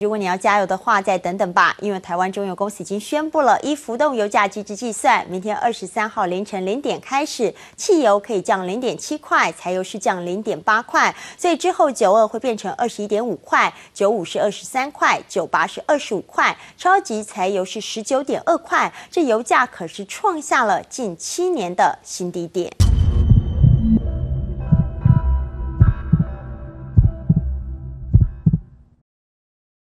如果你要加油的话，再等等吧，因为台湾中油公司已经宣布了，依浮动油价机制计算，明天二十三号凌晨零点开始，汽油可以降零点七块，柴油是降零点八块，所以之后九二会变成二十一点五块，九五是二十三块，九八是二十五块，超级柴油是十九点二块，这油价可是创下了近七年的新低点。